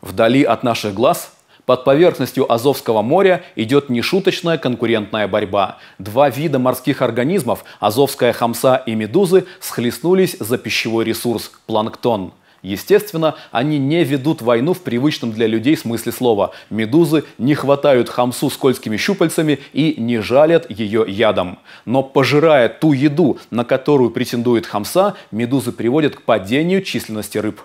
Вдали от наших глаз под поверхностью Азовского моря идет нешуточная конкурентная борьба. Два вида морских организмов, азовская хамса и медузы, схлестнулись за пищевой ресурс – планктон. Естественно, они не ведут войну в привычном для людей смысле слова. Медузы не хватают хамсу скользкими щупальцами и не жалят ее ядом. Но пожирая ту еду, на которую претендует хамса, медузы приводят к падению численности рыб.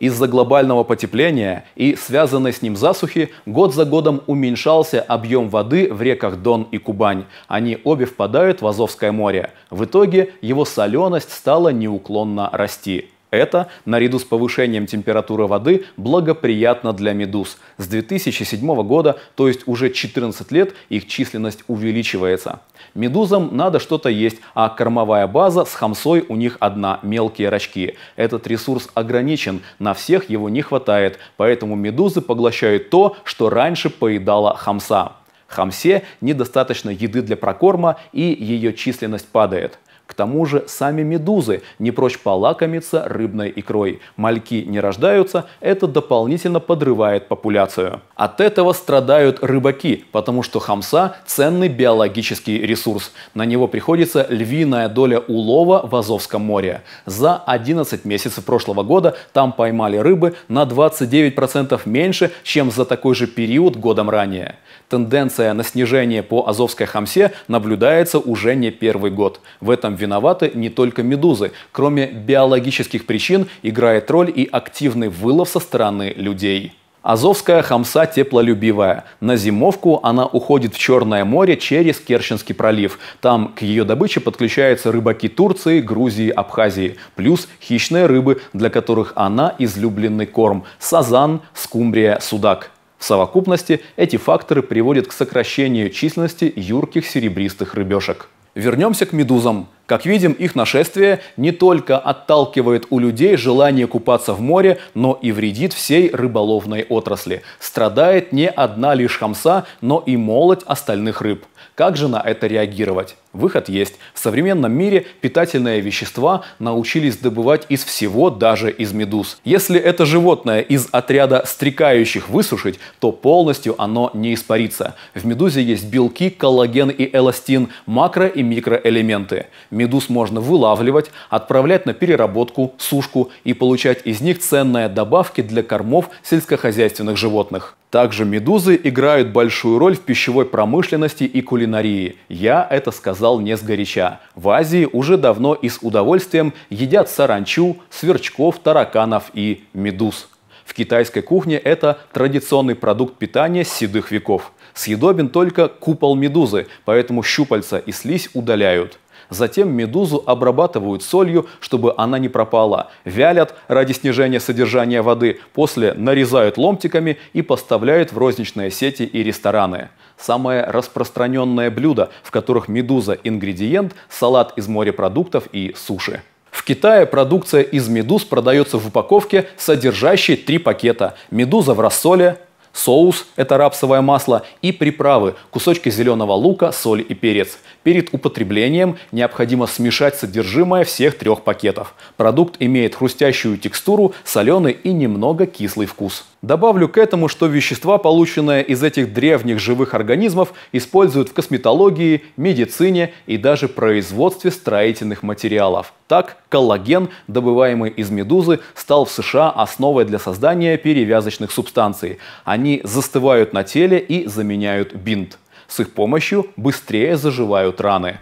Из-за глобального потепления и связанной с ним засухи год за годом уменьшался объем воды в реках Дон и Кубань. Они обе впадают в Азовское море. В итоге его соленость стала неуклонно расти. Это, наряду с повышением температуры воды, благоприятно для медуз. С 2007 года, то есть уже 14 лет, их численность увеличивается. Медузам надо что-то есть, а кормовая база с хамсой у них одна – мелкие рачки. Этот ресурс ограничен, на всех его не хватает, поэтому медузы поглощают то, что раньше поедала хамса. Хамсе недостаточно еды для прокорма и ее численность падает. К тому же сами медузы не прочь полакомиться рыбной икрой. Мальки не рождаются, это дополнительно подрывает популяцию. От этого страдают рыбаки, потому что хамса – ценный биологический ресурс. На него приходится львиная доля улова в Азовском море. За 11 месяцев прошлого года там поймали рыбы на 29% меньше, чем за такой же период годом ранее. Тенденция на снижение по Азовской хамсе наблюдается уже не первый год. В этом виноваты не только медузы. Кроме биологических причин играет роль и активный вылов со стороны людей. Азовская хамса теплолюбивая. На зимовку она уходит в Черное море через Керченский пролив. Там к ее добыче подключаются рыбаки Турции, Грузии, Абхазии. Плюс хищные рыбы, для которых она излюбленный корм. Сазан, скумбрия, судак. В совокупности эти факторы приводят к сокращению численности юрких серебристых рыбешек. Вернемся к медузам. Как видим, их нашествие не только отталкивает у людей желание купаться в море, но и вредит всей рыболовной отрасли. Страдает не одна лишь хамса, но и молоть остальных рыб. Как же на это реагировать? Выход есть. В современном мире питательные вещества научились добывать из всего, даже из медуз. Если это животное из отряда стрекающих высушить, то полностью оно не испарится. В медузе есть белки, коллаген и эластин, макро- и микроэлементы. Медуз можно вылавливать, отправлять на переработку, сушку и получать из них ценные добавки для кормов сельскохозяйственных животных. Также медузы играют большую роль в пищевой промышленности и кулинарии. Я это сказал не сгоряча. В Азии уже давно и с удовольствием едят саранчу, сверчков, тараканов и медуз. В китайской кухне это традиционный продукт питания седых веков – Съедобен только купол медузы, поэтому щупальца и слизь удаляют. Затем медузу обрабатывают солью, чтобы она не пропала. Вялят ради снижения содержания воды, после нарезают ломтиками и поставляют в розничные сети и рестораны. Самое распространенное блюдо, в которых медуза – ингредиент, салат из морепродуктов и суши. В Китае продукция из медуз продается в упаковке, содержащей три пакета. Медуза в рассоле, Соус – это рапсовое масло и приправы – кусочки зеленого лука, соль и перец. Перед употреблением необходимо смешать содержимое всех трех пакетов. Продукт имеет хрустящую текстуру, соленый и немного кислый вкус. Добавлю к этому, что вещества, полученные из этих древних живых организмов, используют в косметологии, медицине и даже производстве строительных материалов. Так, коллаген, добываемый из медузы, стал в США основой для создания перевязочных субстанций. Они застывают на теле и заменяют бинт. С их помощью быстрее заживают раны.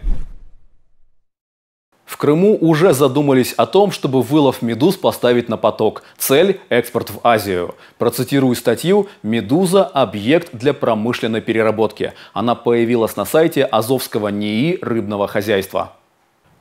В Крыму уже задумались о том, чтобы вылов медуз поставить на поток. Цель – экспорт в Азию. Процитирую статью «Медуза – объект для промышленной переработки». Она появилась на сайте Азовского НИИ рыбного хозяйства.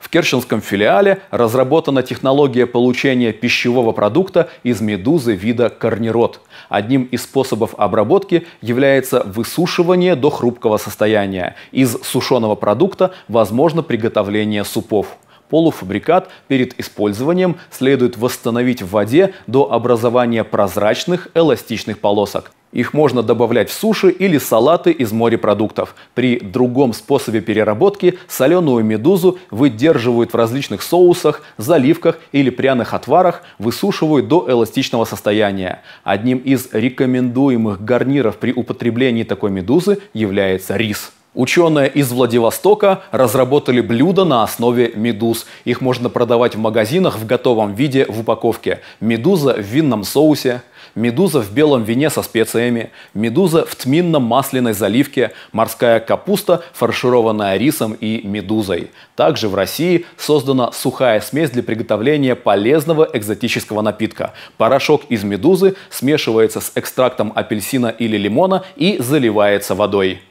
В Керченском филиале разработана технология получения пищевого продукта из медузы вида корнирод. Одним из способов обработки является высушивание до хрупкого состояния. Из сушеного продукта возможно приготовление супов. Полуфабрикат перед использованием следует восстановить в воде до образования прозрачных эластичных полосок. Их можно добавлять в суши или салаты из морепродуктов. При другом способе переработки соленую медузу выдерживают в различных соусах, заливках или пряных отварах, высушивают до эластичного состояния. Одним из рекомендуемых гарниров при употреблении такой медузы является рис. Ученые из Владивостока разработали блюда на основе медуз. Их можно продавать в магазинах в готовом виде в упаковке. Медуза в винном соусе, медуза в белом вине со специями, медуза в тминном масляной заливке, морская капуста, фаршированная рисом и медузой. Также в России создана сухая смесь для приготовления полезного экзотического напитка. Порошок из медузы смешивается с экстрактом апельсина или лимона и заливается водой.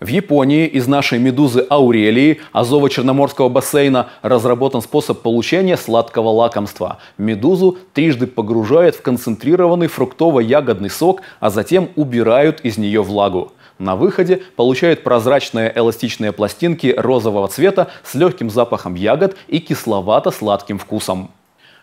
В Японии из нашей медузы Аурелии Азово-Черноморского бассейна разработан способ получения сладкого лакомства. Медузу трижды погружают в концентрированный фруктово-ягодный сок, а затем убирают из нее влагу. На выходе получают прозрачные эластичные пластинки розового цвета с легким запахом ягод и кисловато-сладким вкусом.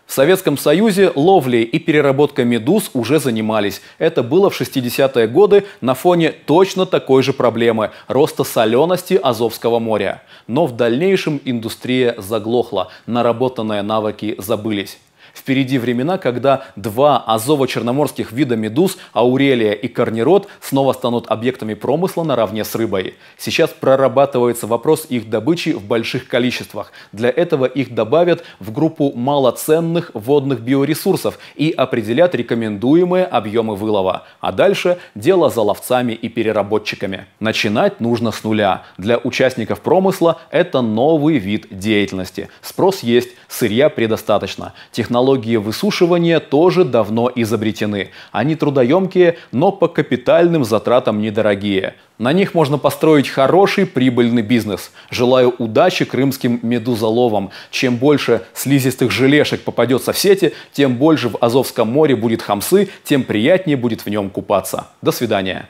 В Советском Союзе ловлей и переработкой медуз уже занимались. Это было в 60-е годы на фоне точно такой же проблемы – роста солености Азовского моря. Но в дальнейшем индустрия заглохла, наработанные навыки забылись. Впереди времена, когда два азово-черноморских вида медуз, аурелия и корнирод, снова станут объектами промысла наравне с рыбой. Сейчас прорабатывается вопрос их добычи в больших количествах. Для этого их добавят в группу малоценных водных биоресурсов и определят рекомендуемые объемы вылова. А дальше дело за ловцами и переработчиками. Начинать нужно с нуля. Для участников промысла это новый вид деятельности. Спрос есть, сырья предостаточно. Технология технологии высушивания тоже давно изобретены. Они трудоемкие, но по капитальным затратам недорогие. На них можно построить хороший прибыльный бизнес. Желаю удачи крымским медузоловам. Чем больше слизистых желешек попадется в сети, тем больше в Азовском море будет хамсы, тем приятнее будет в нем купаться. До свидания.